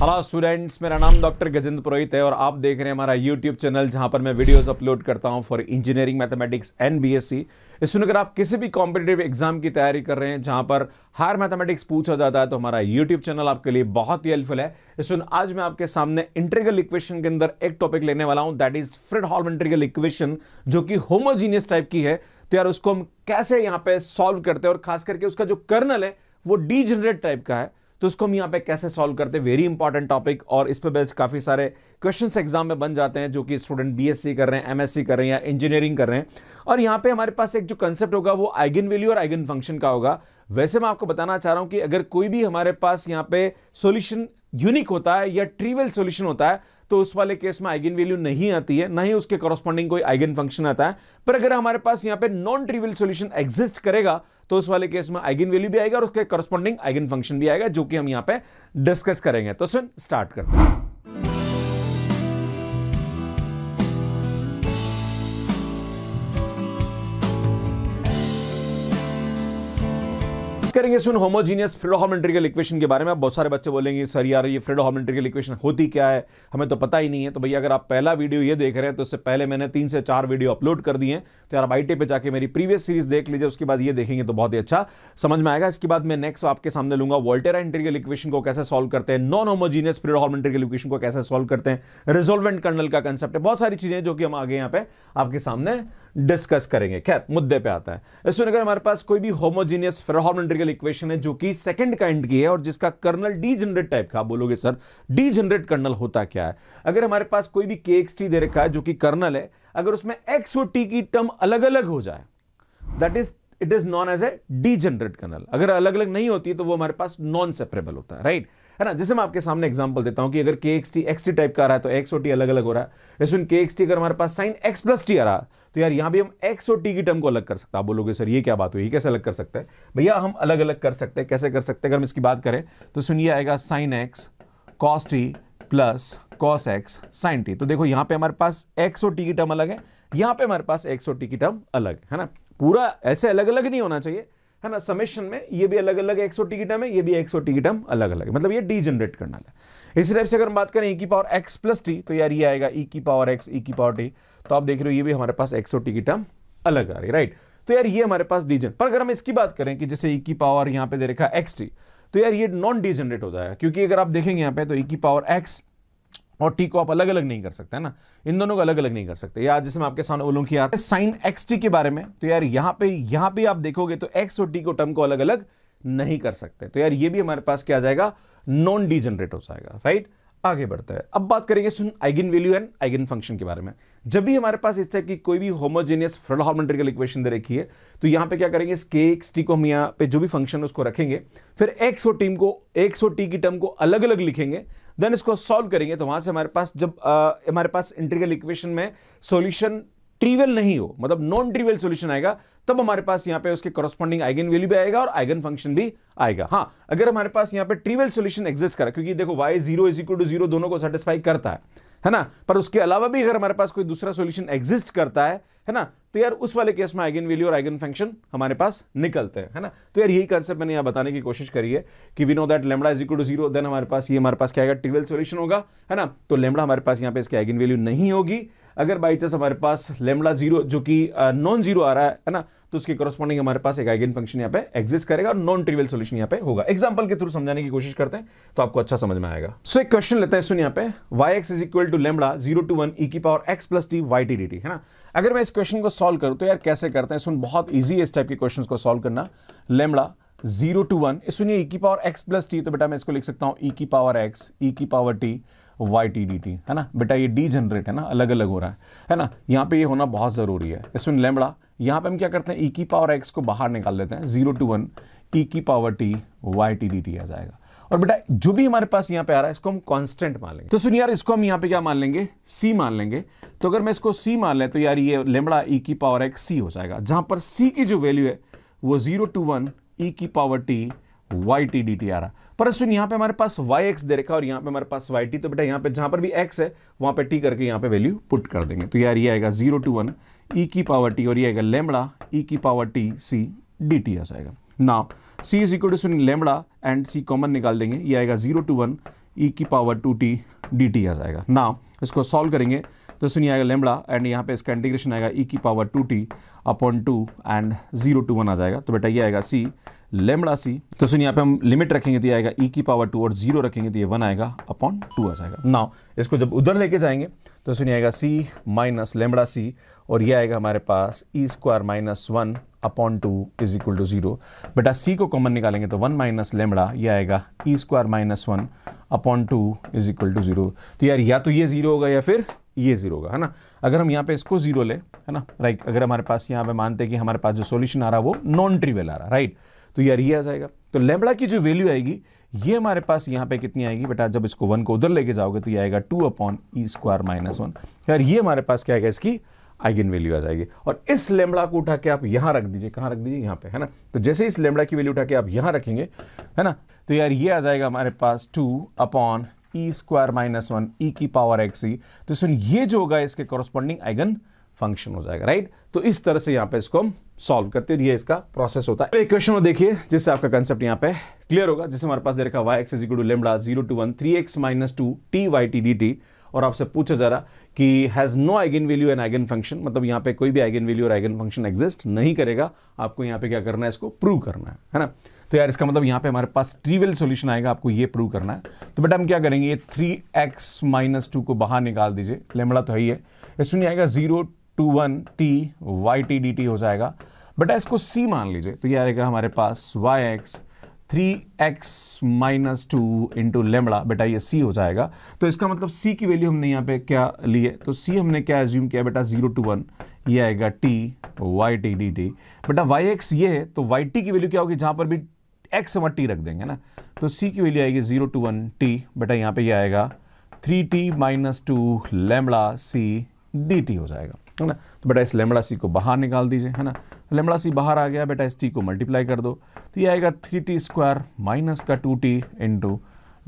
Hello students मेरा नाम doctor Gajendra पुरोहित है और आप देख रहे हैं हमारा यूट्यूब चैनल जहां पर मैं वीडियोस अपलोड करता हूं for engineering mathematics and BSc इसमें अगर आप किसी भी कॉम्पिटेटिव एग्जाम की तैयारी कर रहे हैं जहां पर हायर मैथमेटिक्स पूछा जाता है तो हमारा यूट्यूब चैनल आपके लिए बहुत ही हेल्पफुल है इस आज मैं आपके सामने इंट्रीगल इक्वेशन के अंदर एक टॉपिक लेने वाला हूँ that is Fredholm integral equation जो कि होमोजीनियस टाइप की है तो यार उसको हम कैसे यहाँ पे सॉल्व करते हैं और खास करके उसका जो कर्नल है वो डी टाइप का है तो इसको हम यहाँ पे कैसे सॉल्व करते हैं वेरी इंपॉर्टेंट टॉपिक और इस पर बेस्ट काफ़ी सारे क्वेश्चंस एग्जाम में बन जाते हैं जो कि स्टूडेंट बीएससी कर रहे हैं एमएससी कर रहे हैं या इंजीनियरिंग कर रहे हैं और यहाँ पे हमारे पास एक जो कंसेप्ट होगा वो आइगन वैल्यू और आइगन फंक्शन का होगा वैसे मैं आपको बताना चाह रहा हूँ कि अगर कोई भी हमारे पास यहाँ पे सोल्यूशन यूनिक होता है या ट्रीवल सोल्यूशन होता है तो उस वाले केस में आइगन वैल्यू नहीं आती है ना ही उसके कॉरस्पॉन्डिंग कोई आइगन फंक्शन आता है पर अगर हमारे पास यहाँ पे नॉन ट्रिवियल सोल्यूशन एग्जिस्ट करेगा तो उस वाले केस में आइगन वैल्यू भी आएगा और उसके कॉरस्पॉन्डिंग आइगन फंक्शन भी आएगा जो कि हम यहाँ पे डिस्कस करेंगे तो सुन स्टार्ट करते हैं करेंगे सुन होमोजीनियस फ्रेडो इक्वेशन के बारे में आप बहुत सारे बच्चे बोलेंगे सर यार ये फ्रेडो इक्वेशन होती क्या है हमें तो पता ही नहीं है तो भैया अगर आप पहला वीडियो ये देख रहे हैं तो इससे पहले मैंने तीन से चार वीडियो अपलोड कर दिए तो यार आप आई पे जाकर मेरी प्रीवियस सीरीज देख लीजिए उसके बाद ये देखेंगे तो बहुत ही अच्छा समझ में आएगा इसके बाद मैं नेक्स्ट आपके सामने लूंगा वोल्टेरा इंटीरियल इक्वेशन को कैसे सॉल्व करते हैं नॉन होमोजीनियस फ्रेडो इक्वेशन को कैसे सॉल्व करते हैं रिजोल्वेंट कर्नल का कंसेप्ट है बहुत सारी चीजें जो कि हम आगे यहाँ पे आपके सामने डिस्कस करेंगे खैर मुद्दे पे आता है इसमें अगर हमारे पास कोई भी होमोजीनियस फेरोहार्मोनिकल इक्वेशन है जो कि सेकंड काइंड की है और जिसका कर्नल डी जनरेट टाइप का बोलोगे सर डी जनरेट कर्नल होता क्या है अगर हमारे पास कोई भी के एक्स टी दे रखा है जो कि कर्नल है अगर उसमें एक्स और टी की टर्म अलग अलग हो जाए that is it is known as a degenerate kernel अगर अलग अलग नहीं होती तो वो हमारे पास नॉन सेपरेबल होता है राइट right? है ना जैसे मैं आपके सामने एग्जाम्पल देता हूँ कि अगर K x t x t type का आ रहा है तो एक्स ओ टी अलग अलग हो रहा है जैसे के एक्स टी अगर हमारे पास साइन एक्स प्लस टी आ रहा तो यार यहाँ भी हम एक्स ओ टी की टर्म को अलग कर सकते हैं आप बोलोगे सर ये क्या बात हुई कैसे अलग कर सकते हैं भैया हम अलग अलग कर सकते हैं कैसे कर सकते हैं अगर हम इसकी बात करें तो सुनिए आएगा sine x cos t plus cos x sine t तो देखो यहाँ पे हमारे पास एक्स ओ टी की टर्म अलग है यहाँ पे हमारे पास एक्स ओ टी की टर्म अलग है ना पूरा ऐसे अलग अलग नहीं होना चाहिए है ना समेशन में ये भी अलग अलग की टर्म है ये भी एक्सोटिक टर्म अलग अलग है मतलब ये डी जनरेट करना है इसी टाइप से अगर हम बात करें ई e की पावर एक्स प्लस टी तो यार ये आएगा ई e की पावर एक्स ई की पावर टी तो आप देख रहे हो ये भी हमारे पास की टर्म अलग आ रही है राइट तो यार ये हमारे पास डी पर अगर हम इसकी बात करें कि जैसे ई e की पावर यहाँ पे दे रखा एक्स टी तो यार ये नॉन डी हो जाएगा क्योंकि अगर आप देखेंगे यहाँ पे तो ई की पावर एक्स और टी को आप अलग अलग नहीं कर सकते है ना इन दोनों को अलग अलग नहीं कर सकते यार जैसे मैं आपके सामने बोलूँ कि यार साइन एक्स टी के बारे में तो यार यहाँ पे यहाँ पे आप देखोगे तो एक्स और टी को टर्म को अलग अलग नहीं कर सकते तो यार ये भी हमारे पास क्या आ जाएगा नॉन डी हो जाएगा राइट आगे बढ़ता है अब बात करेंगे सुन eigen value and eigen eigenfunction के बारे में जब भी हमारे पास इस टाइप की कोई भी होमोजेनियस फ्रेड हार्मोन्ट्रिकल इक्वेशन दे रखी है तो यहां पे क्या करेंगे इस के एक्स टी को हम यहां पे जो भी फंक्शन उसको रखेंगे फिर एक्स और टीम को एक्स और टी की टर्म को अलग अलग लिखेंगे देन इसको सॉल्व करेंगे तो वहां से हमारे पास जब आ, हमारे पास इंट्रिकल इक्वेशन में सोल्यूशन ट्रिवियल नहीं हो मतलब नॉन ट्रिवियल सोल्यूशन आएगा तब हमारे पास यहां पे उसके कॉरस्पॉन्डिंग आइगन वैल्यू भी आएगा और आइगन फंक्शन भी आएगा हाँ अगर हमारे पास यहां पे ट्रिवियल सोल्यूशन एग्जिस्ट करा क्योंकि देखो y zero is equal to zero दोनों को सेटिस्फाई करता है है ना पर उसके अलावा भी अगर हमारे पास कोई दूसरा सोल्यूशन एग्जिस्ट करता है है ना तो यार उस वाले केस में आइगन वैल्यू और आइगन फंक्शन हमारे पास निकलते हैं है ना तो यार यही कंसेप्ट मैंने यहाँ बताने की कोशिश करी है कि we know that lambda is equal to zero then हमारे पास ये हमारे पास क्या आएगा ट्रिवल सोल्यूशन होगा है ना तो लेमड़ा हमारे पास यहाँ पे इसकी आइगन वैल्यू नहीं होगी अगर बाई चांस हमारे पास लेमडा जीरो जो कि नॉन जीरो आ रहा है है ना तो उसके कॉरस्पॉन्डिंग हमारे पास एक आइगन फंक्शन यहाँ पे एग्जिस्ट करेगा और नॉन ट्रिवियल सोल्यूशन यहाँ पे होगा एग्जाम्पल के थ्रू समझाने की कोशिश करते हैं तो आपको अच्छा समझ में आएगा सो so, एक क्वेश्चन लेते हैं सुन यहाँ पे y x is equal to lambda zero to one e की power x plus t y t d t है ना अगर मैं इस क्वेश्चन को सोल्व करूँ तो यार कैसे करते हैं सुन बहुत ईजी है इस टाइप के क्वेश्चन को सोल्व करना लेमड़ा जीरो टू वन सुनिए ई e की पावर एक्स प्लस टी तो बेटा मैं इसको लिख सकता हूँ ई e की पावर एक्स ई की power t y t d t है ना बेटा ये डी जनरेट है ना अलग अलग हो रहा है है ना यहाँ पे ये होना बहुत ज़रूरी है इसमें लेमड़ा यहाँ पे हम क्या करते हैं ई e की पावर एक्स को बाहर निकाल देते हैं जीरो टू वन ई की power t y t d t आ जाएगा और बेटा जो भी हमारे पास यहाँ पे आ रहा है इसको हम कांस्टेंट मान लेंगे तो सुन यार इसको हम यहाँ पे क्या मान लेंगे सी मान लेंगे तो अगर मैं इसको सी मान लें तो यार ये लेमड़ा ई e की पावर एक्स सी हो जाएगा जहाँ पर सी की जो वैल्यू है वो जीरो टू वन ई की power t y t d t आ रहा पर सुन यहाँ पे हमारे पास वाई एक्स दे रखा और यहाँ पे हमारे पास वाई टी तो बेटा यहाँ पे जहाँ पर भी एक्स है वहाँ पे टी करके यहाँ पे वैल्यू पुट कर देंगे तो यार ये आएगा जीरो टू वन ई की पावर टी और ये आएगा लेमड़ा ई e की power t c d t आ जाएगा ना सी इज इक्वल टू सुन लेमड़ा एंड सी कॉमन निकाल देंगे ये आएगा जीरो टू वन ई की power two t d t आ जाएगा ना इसको सॉल्व करेंगे तो सुनिए आएगा लेमड़ा एंड यहाँ पे इसका इंटीग्रेशन आएगा ई e की power two t upon two and zero to one आ जाएगा तो बेटा ये आएगा सी लेमड़ा सी तो सुनिए यहाँ पे हम लिमिट रखेंगे तो ये आएगा ई e की पावर टू और जीरो रखेंगे तो ये वन आएगा अपॉन टू आ जाएगा ना इसको जब उधर लेके जाएंगे तो सुनिए आएगा सी माइनस लेमड़ा सी और ये आएगा हमारे पास ई square minus one upon two is equal to zero बेटा सी को कॉमन निकालेंगे तो वन माइनस लेमड़ा यह आएगा e square minus one upon two is equal to zero तो यार या तो ये जीरो होगा या फिर ये जीरो होगा है ना अगर हम यहाँ पे इसको जीरो ले है ना राइट अगर हमारे पास यहाँ पे मानते हैं कि हमारे पास जो सोल्यूशन आ रहा है वो नॉन ट्रिवेल आ रहा है राइट तो यार ये आ जाएगा तो लेमड़ा की जो वैल्यू आएगी ये हमारे पास यहाँ पे कितनी आएगी बेटा जब इसको वन को उधर लेके जाओगे तो ये आएगा two upon e square minus one यार ये हमारे पास क्या आएगा इसकी आइगन वैल्यू आ जाएगी और इस लेमड़ा को उठा के आप यहाँ रख दीजिए कहाँ रख दीजिए यहाँ पे है ना तो जैसे इस लेमड़ा की वैल्यू उठा के आप यहाँ रखेंगे है ना तो यार ये आ जाएगा हमारे पास two upon e square minus one e की पावर एक्स ई तो सुन ये जो होगा इसके कॉरस्पॉन्डिंग आइगन फंक्शन हो जाएगा राइट तो इस तरह से यहां पे इसको हम सॉल्व करते हैं ये इसका प्रोसेस होता है एक क्वेश्चन को देखिए जिससे आपका कंसेप्ट यहां पे क्लियर होगा जिससे हमारे पास दे रखा y x is to lambda zero to one three x minus two t y t d t और आपसे पूछा जा रहा कि has no eigen value and eigen function मतलब यहां पे कोई भी आइगन वैल्यू और आइगन फंक्शन एग्जिस्ट नहीं करेगा आपको यहां पे क्या करना है इसको प्रूव करना है है ना तो यार इसका मतलब यहां पे हमारे पास ट्रीवल सॉल्यूशन आएगा आपको ये प्रूव करना है तो बेटा हम क्या करेंगे ये थ्री एक्स माइनस टू को बाहर निकाल दीजिए लेमड़ा तो है ही है सुनिए आएगा zero to one t y t d t हो जाएगा बेटा इसको सी मान लीजिए तो ये आएगा हमारे पास y x three x minus two into lambda बेटा ये सी हो जाएगा तो इसका मतलब सी की वैल्यू हमने यहाँ पे क्या ली है तो सी हमने क्या एज्यूम किया बेटा जीरो टू वन ये आएगा t y t d t बेटा वाई एक्स ये है तो वाई टी की वैल्यू क्या होगी जहाँ पर भी एक्स हम टी रख देंगे ना तो सी की वैल्यू आएगी जीरो टू वन टी बेटा यहाँ पे ये आएगा three t minus two lambda c d t हो जाएगा है ना तो बेटा इस लेमड़ा सी को बाहर निकाल दीजिए है ना लेमड़ा सी बाहर आ गया बेटा इस टी को मल्टीप्लाई कर दो तो ये आएगा थ्री टी स्क्वायर माइनस का two t into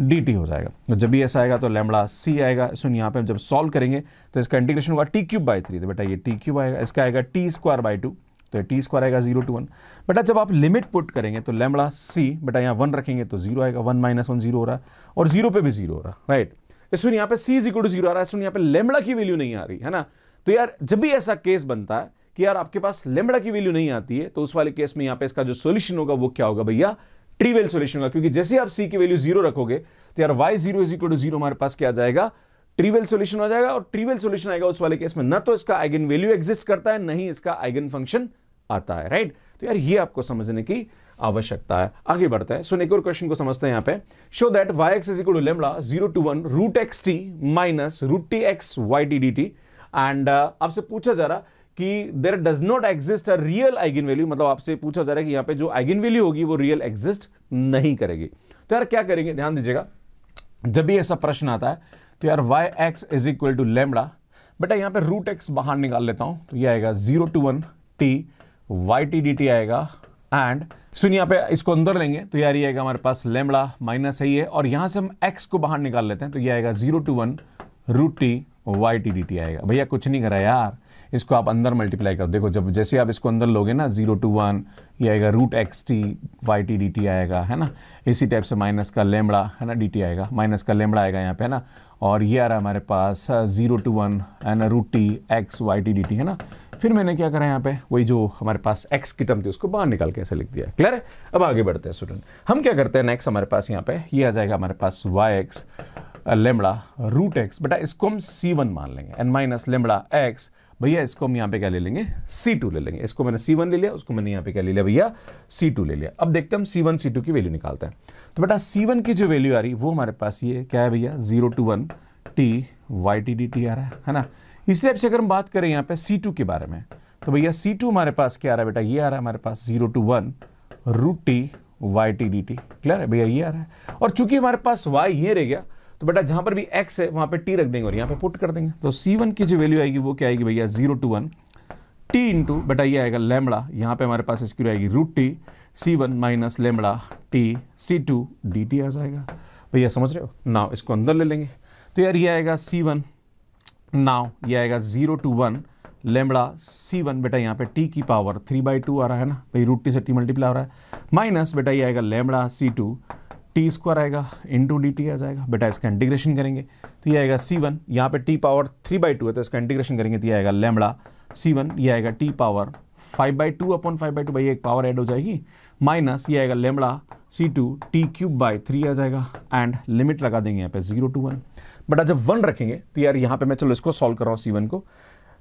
d t हो जाएगा तो जब भी ऐसा आएगा तो लेमड़ा सी आएगा सुन यहाँ पे हम जब सॉल्व करेंगे तो इसका इंटीग्रेशन होगा टी क्यूब बाई थ्री तो बेटा ये टी क्यूब आएगा इसका आएगा टी स्क्वायर बाई टू तो टी स्क्वायर आएगा जीरो टू वन बेटा जब आप लिमिट पुट करेंगे तो लेमड़ा सी बेटा यहाँ वन रखेंगे तो जीरो आएगा वन माइनस वन जीरो हो रहा है और जीरो पे भी जीरो हो रहा है राइट इसमें तो यहाँ पे c is equal to zero आ रहा है इसमें यहाँ पे लेमड़ा की वैल्यू नहीं आ रही है ना तो यार जब भी ऐसा केस बनता है कि यार आपके पास लेमड़ा की वैल्यू नहीं आती है तो उस वाले केस में यहां पे इसका जो सोल्यूशन होगा वो क्या होगा भैया ट्रीवेल सोल्यूशन होगा क्योंकि जैसे आप सी की वैल्यू जीरो रखोगे तो यार y zero is equal to zero हमारे पास क्या जाएगा ट्रीवेल सोल्यूशन हो जाएगा और ट्रीवेल सोल्यूशन आएगा उस वाले केस में ना तो इसका आइगन वैल्यू एग्जिस्ट करता है नहीं इसका आइगन फंक्शन आता है राइट तो यार ये आपको समझने की आवश्यकता है आगे बढ़ते हैं सो एक और क्वेश्चन को समझते हैं यहां पे show that y x is equal to lambda zero to one root x t minus root t x y t d t and uh, आपसे पूछा जा रहा कि there does not exist a real eigen value मतलब आपसे पूछा जा रहा है कि यहाँ पे जो आइगिन वैल्यू होगी वो रियल एग्जिस्ट नहीं करेगी तो यार क्या करेंगे ध्यान दीजिएगा जब भी ऐसा प्रश्न आता है तो यार y x is equal to lambda बेटा यहाँ पे रूट एक्स बाहर निकाल लेता हूँ तो ये आएगा zero to one t y t d t आएगा एंड सुन यहाँ पे इसको अंदर लेंगे तो यार ये आएगा हमारे पास लेमड़ा माइनस है ये और यहाँ से हम एक्स को बाहर निकाल लेते हैं तो ये आएगा zero to one root t y t d t आएगा भैया कुछ नहीं करा यार इसको आप अंदर मल्टीप्लाई करो देखो जब जैसे आप इसको अंदर लोगे ना जीरो टू वन ये आएगा root x t y t d t आएगा है ना इसी टाइप से माइनस का लेमड़ा है ना डी टी आएगा माइनस का लेमड़ा आएगा यहाँ पे है ना और ये आ रहा है हमारे पास जीरो टू वन है ना root t x y t d t है ना फिर मैंने क्या करा यहाँ पे वही जो हमारे पास एक्स की टर्म थी उसको बाहर निकाल के ऐसे लिख दिया क्लियर है अब आगे बढ़ते हैं स्टूडेंट हम क्या करते हैं नेक्स्ट हमारे पास यहाँ पे ये यह आ जाएगा हमारे पास y x lambda root x बेटा इसको हम सी वन मान लेंगे एन माइनस लेमड़ा एक्स भैया इसको हम यहाँ पे क्या ले लेंगे सी टू ले लेंगे इसको मैंने सी वन ले लिया उसको मैंने यहाँ पे क्या ले लिया भैया सी टू ले लिया अब देखते हैं हम सी वन सी टू की वैल्यू निकालते हैं तो बेटा सी वन की जो वैल्यू आ रही है वो हमारे पास ये क्या है भैया zero to one t y t d t आ रहा है है ना इसलिए आपसे अगर हम बात करें यहाँ पे सी टू के बारे में तो भैया सी टू हमारे पास क्या आ रहा है बेटा ये आ रहा है हमारे पास zero to one root t y t d t clear है भैया ये आ रहा है और चूंकि हमारे पास वाई ये रह गया तो बेटा जहां पर भी एक्स है वहां पर टी रख देंगे और यहां पे पुट कर देंगे तो सी की जो वैल्यू आएगी वो क्या आएगी भैया zero to one t into बेटा ये आएगा लेमड़ा यहाँ पे हमारे पास इसकी आएगी root t c one minus lambda t c two d t आ जाएगा भैया समझ रहे हो नाव इसको अंदर ले लेंगे तो यार ये आएगा सी वन नाव ये आएगा zero to one lambda c one बेटा यहाँ पे टी की पावर थ्री बाई टू आ रहा है ना भाई रूट टी से टी मल्टीप्लाई आ रहा है माइनस बेटा ये आएगा lambda c two t square आएगा इन टू डी टी आ जाएगा बेटा इसका इंटीग्रेशन करेंगे तो ये आएगा सी वन यहाँ पर t power three by two है तो इसका इंटीग्रेशन करेंगे तो ये आएगा लेमड़ा सी वन ये आएगा t power five by two upon five by two भाई एक पावर ऐड हो जाएगी माइनस ये आएगा lambda c two t cube by three आ जाएगा एंड लिमिट लगा देंगे यहाँ पे जीरो टू वन बेटा जब वन रखेंगे तो यार यहाँ पे मैं चलो इसको सॉल्व कर रहा हूँ सी वन को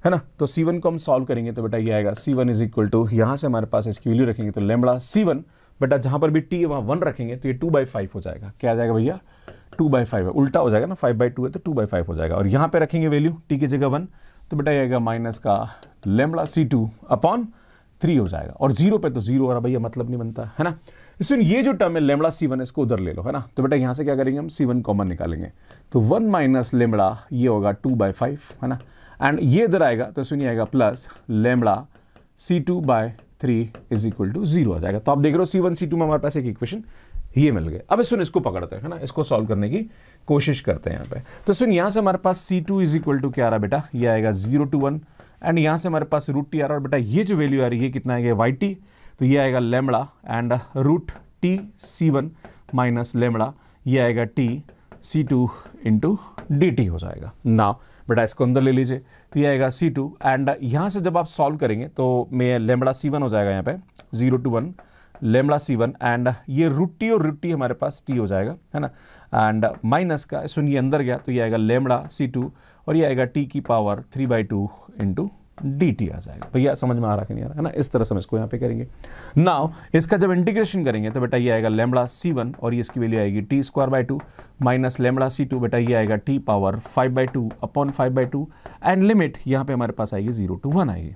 है ना तो सी वन को हम सॉल्व करेंगे तो बेटा ये आएगा c one is equal to यहाँ से हमारे पास इसकी वैल्यू रखेंगे तो लेमड़ा सी वन बेटा जहां पर भी टी है वहाँ वन रखेंगे तो ये टू बाई फाइव हो जाएगा क्या जाएगा भैया टू बाई फाइव है उल्टा हो जाएगा ना फाइव बाई टू है तो टू बाई फाइव हो जाएगा और यहाँ पे रखेंगे वैल्यू टी की जगह वन तो बेटा ये आएगा माइनस का lambda c two upon three हो जाएगा और जीरो पे तो जीरो हो रहा भैया मतलब नहीं बनता है ना इसलिए ये जो टर्म है लेमड़ा सी वन इसको उधर ले लो है ना तो बेटा यहाँ से क्या करेंगे हम सी वन कॉमन निकालेंगे तो वन माइनस लेमड़ा ये होगा टू बाई फाइव है ना एंड ये इधर आएगा तो सुनिए आएगा plus lambda c two by three is equal to zero आ जाएगा तो आप देख रहे हो सी वन सी टू में हमारे पास एक इक्वेशन ये मिल गया अब सुन इसको पकड़ते हैं है ना इसको सॉल्व करने की कोशिश करते हैं यहाँ पे तो सुन यहाँ से हमारे पास c two is equal to क्या आ रहा बेटा ये आएगा जीरो टू वन एंड यहाँ से हमारे पास रूट टी आ रहा है बेटा ये जो वैल्यू आ रही है कितना आएगा वाई टी तो ये आएगा lambda and root t c one minus lambda ये आएगा t c two into d t हो जाएगा ना बेटा इसको अंदर ले लीजिए तो ये आएगा सी टू एंड यहाँ से जब आप सॉल्व करेंगे तो मैं लेमड़ा सी वन हो जाएगा यहाँ पे zero to one lambda c one and ये रुट्टी और रुट्टी हमारे पास टी हो जाएगा है ना एंड माइनस का सुनिए अंदर गया तो ये आएगा लेमड़ा सी टू और ये आएगा टी की power three by two into d t आ जाएगा भैया समझ में आ रहा कि नहीं आ रहा है ना इस तरह से हम इसको यहाँ पे करेंगे नाउ इसका जब इंटीग्रेशन करेंगे तो बेटा ये आएगा लेमड़ा सी वन और ये इसकी वैल्यू आएगी t square by two minus lambda c two बेटा ये आएगा t power five by two upon five by two and limit यहाँ पे हमारे पास आएगी जीरो टू वन आएगी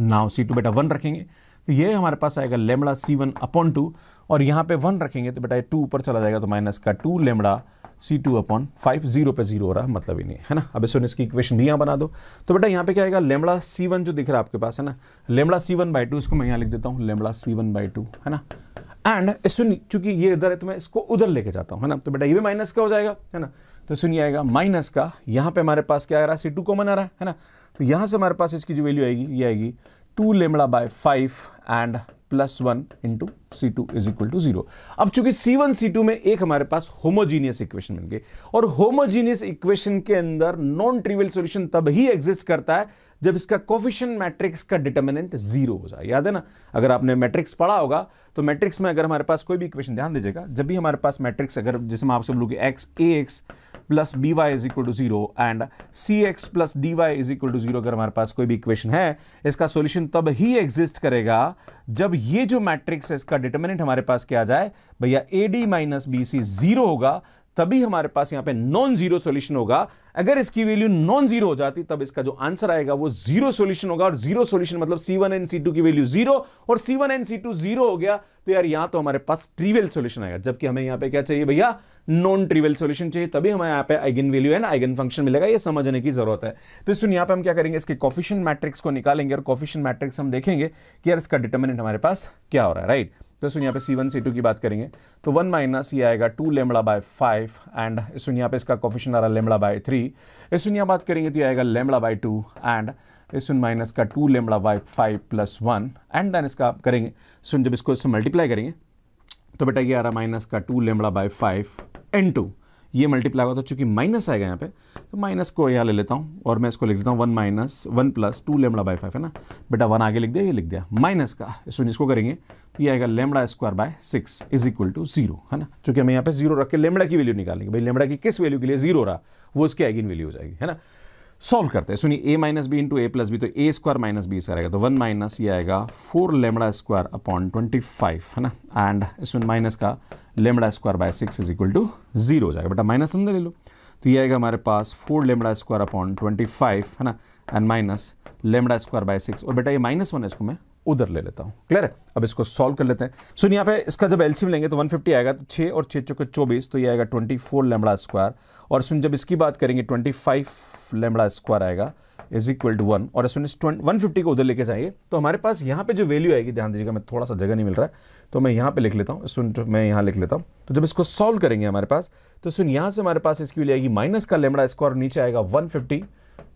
नाव सी टू बेटा वन रखेंगे तो ये हमारे पास आएगा lambda c one upon two और यहाँ पे वन रखेंगे तो बेटा ये टू ऊपर चला जाएगा तो माइनस का two lambda c two upon five zero पे जीरो हो रहा है मतलब ही नहीं है ना अब इस इसकी इक्वेशन भी यहाँ बना दो तो बेटा यहाँ पे क्या आएगा लेमड़ा सी वन जो दिख रहा है आपके पास है ना lambda c one by two इसको मैं यहाँ लिख देता हूँ lambda c one by two है ना एंड सुन चूंकि ये इधर है तो मैं इसको उधर लेके जाता हूँ है ना तो बेटा ये भी माइनस का हो जाएगा है ना तो सुनिए आएगा माइनस का यहाँ पे हमारे पास क्या आ रहा है सी टू कॉमन आ रहा है है ना तो यहाँ से हमारे पास इसकी जो वैल्यू आएगी ये आएगी two lambda by five and plus one into c two is equal to zero अब चूंकि सी वन सी टू में एक हमारे पास होमोजीनियस इक्वेशन मिल गई और होमोजीनियस इक्वेशन के अंदर नॉन ट्रिवियल सॉल्यूशन तब ही एग्जिस्ट करता है जब इसका कोफिशन मैट्रिक्स का डिटर्मिनेंट जीरो हो जाए याद है ना अगर आपने मैट्रिक्स पढ़ा होगा तो मैट्रिक्स में अगर हमारे पास कोई भी इक्वेशन ध्यान दीजिएगा जब भी हमारे पास मैट्रिक्स अगर जिसमें आप सब लोग x a x plus b y is equal to zero and c x plus d y is equal to zero अगर हमारे पास कोई भी इक्वेशन है इसका सोल्यूशन तब ही एग्जिस्ट करेगा जब ये जो मैट्रिक्स है इसका डिटर्मिनेंट हमारे पास क्या आ जाए भैया a d minus b c zero होगा तभी हमारे पास यहां पे नॉन जीरो सॉल्यूशन होगा अगर इसकी वैल्यू नॉन जीरो हो जाती तब इसका जो आंसर आएगा वो जीरो सॉल्यूशन होगा और जीरो सॉल्यूशन मतलब c one and c two की वैल्यू जीरो और c one and c two zero हो गया तो यार यहां तो हमारे पास ट्रिवियल सॉल्यूशन आएगा जबकि हमें यहां पर क्या चाहिए भैया नॉन ट्रिवियल सॉल्यूशन चाहिए तभी हमें यहां पे eigen value and eigen function मिलेगा यह समझने की जरूरत है तो इस यहां पे हम क्या करेंगे इसके कॉफिशन मैट्रिक्स को निकालेंगे और कॉफिशन मैट्रिक्स हम देखेंगे कि यार इसका डिटर्मिनेंट हमारे पास क्या हो रहा है राइट प्लस यहाँ पे सी वन सी टू की बात करेंगे तो वन माइनस ये आएगा two lambda by five and इस यहाँ पे इसका कॉफिशन आ रहा है लेमड़ा बाय थ्री इस यहाँ बात करेंगे तो ये आएगा लेमड़ा बाय टू एंड इस माइनस का two lambda by five plus one and then इसका आप करेंगे सुन जब इसको इससे मल्टीप्लाई करेंगे तो बेटा ये आ रहा माइनस का two lambda by five into ये मल्टीप्लाई होता है चूंकि माइनस आएगा यहाँ पे तो माइनस को यहाँ ले लेता हूँ और मैं इसको लिख देता हूँ one minus one plus two lambda by five है ना बेटा वन आगे लिख दिया ये लिख दिया माइनस का सुन इसको करेंगे तो ये आएगा lambda square by six is equal to zero है ना चूंकि हमें यहाँ पे जीरो रख के लेमड़ा की वैल्यू निकालेंगे भाई लेमड़ा की किस वैल्यू के लिए जीरो रहा वो उसकी आइगिन वैल्यू हो जाएगी है ना सॉल्व करते हैं सुनिए A minus B into A plus B तो A square minus B square आएगा तो वन माइनस ये आएगा four lambda square upon twenty five है ना एंड इसमें माइनस का lambda square by six is equal to zero हो जाएगा बेटा माइनस अंदर ले लो तो ये आएगा हमारे पास four lambda square upon twenty five है ना and minus lambda square by six और बेटा ये माइनस वन है इसको मैं उधर ले लेता हूँ क्लियर है अब इसको सॉल्व कर लेते हैं सुन यहां यहाँ पे इसका जब एलसीएम लेंगे तो 150 आएगा तो 6 और 6 चौके चौबीस तो ये आएगा 24 फोर लेमड़ा स्क्वायर और सुन जब इसकी बात करेंगे 25 लेमड़ा स्क्वायर आएगा इज इक्वल टू वन और सुन वन फिफ्टी को उधर लेके जाइए तो हमारे पास यहाँ पर जो वैल्यू आएगी ध्यान दीजिएगा मैं थोड़ा सा जगह नहीं मिल रहा है तो मैं यहाँ पर लिख लेता हूँ सुन मैं यहाँ लिख लेता हूँ तो जब इसको सॉल्व करेंगे हमारे पास तो सुन यहाँ से हमारे पास इसकी वैल्यू आएगी माइनस का लेमड़ा स्क्वायर नीचे आएगा one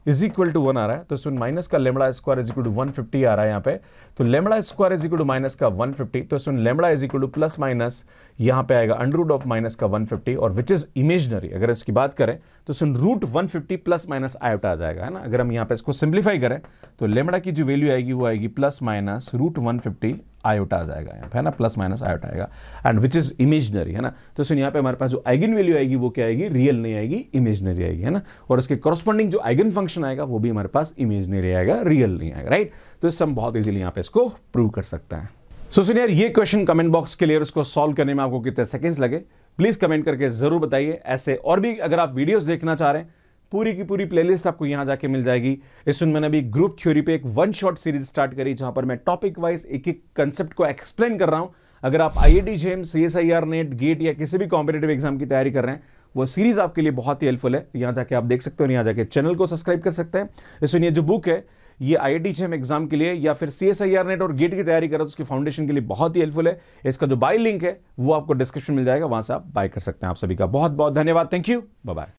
is equal to one आ रहा है तो इसमें माइनस का lambda square is equal to one fifty आ रहा है यहाँ पे तो lambda square is equal to minus का वन फिफ्टी तो इसमें lambda is equal to plus minus यहाँ पे आएगा अंडर रूट ऑफ माइनस का वन फिफ्टी और विच इज इमेजनरी अगर इसकी बात करें तो सुन root one fifty plus minus iota आ जाएगा है ना अगर हम यहाँ पे इसको सिंप्लीफाई करें तो लेमड़ा की जो वैल्यू आएगी वो आएगी plus minus root one fifty iota आ जाएगा यहाँ पे है ना प्लस माइनस आयोटा आएगा एंड विच इज इमेजनरी है ना तो सुन यहाँ पे हमारे पास जो आइगन वैल्यू आएगी वो क्या आएगी रियल नहीं आएगी इमेजनरी आएगी है ना और उसके कॉरस्पॉन्डिंग जो आइगन फंक्शन आएगा वो भी हमारे पास इमेजनरी आएगा रियल नहीं आएगा राइट तो इससे हम बहुत ईजिली यहाँ पे इसको प्रूव कर सकते हैं सो so, सुनियर ये क्वेश्चन कमेंट बॉक्स के लिए उसको सॉल्व करने में आपको कितने सेकेंड्स लगे प्लीज कमेंट करके जरूर बताइए ऐसे और भी अगर आप वीडियोज देखना चाह रहे हैं पूरी की पूरी प्लेलिस्ट आपको यहाँ जाके मिल जाएगी इस सुन मैंने अभी ग्रुप थ्योरी पे एक वन शॉट सीरीज स्टार्ट करी जहां पर मैं टॉपिक वाइज एक एक कंसेप्ट को एक्सप्लेन कर रहा हूँ अगर आप आई आई जेम्स C S I R NET GATE या किसी भी कॉम्पिटेटिव एग्जाम की तैयारी कर रहे हैं वो सीरीज आपके लिए बहुत ही हेल्पफुल है यहाँ जाके आप देख सकते हो यहाँ जाके चैनल को सब्सक्राइब कर सकते हैं इस सुनिए जो बुक है ये आई आई जेम एग्जाम के लिए या फिर C S I R NET और गेट की तैयारी करो तो उसकी फाउंडेशन के लिए बहुत ही हेल्पफुल है इसका जो बाय लिंक है वो आपको डिस्क्रिप्शन मिल जाएगा वहाँ से आप बाय कर सकते हैं आप सभी का बहुत बहुत धन्यवाद थैंक यू बाय